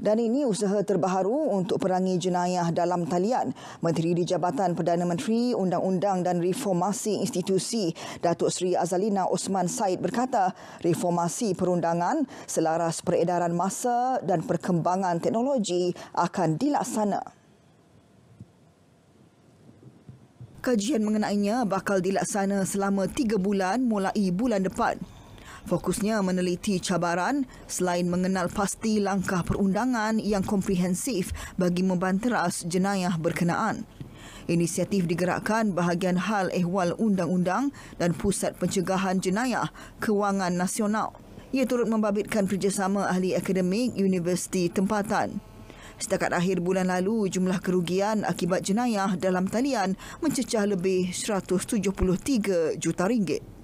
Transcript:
Dan ini usaha terbaru untuk perangi jenayah dalam talian. Menteri di Jabatan Perdana Menteri Undang-Undang dan Reformasi Institusi Datuk Seri Azalina Osman Said berkata reformasi perundangan selaras peredaran masa dan perkembangan teknologi akan dilaksana. Kajian mengenainya bakal dilaksana selama tiga bulan mulai bulan depan. Fokusnya meneliti cabaran selain mengenal pasti langkah perundangan yang komprehensif bagi membanteras jenayah berkenaan. Inisiatif digerakkan bahagian hal ehwal undang-undang dan pusat pencegahan jenayah kewangan nasional. Ia turut membabitkan kerjasama ahli akademik universiti tempatan. Setakat akhir bulan lalu, jumlah kerugian akibat jenayah dalam talian mencecah lebih 173 juta ringgit.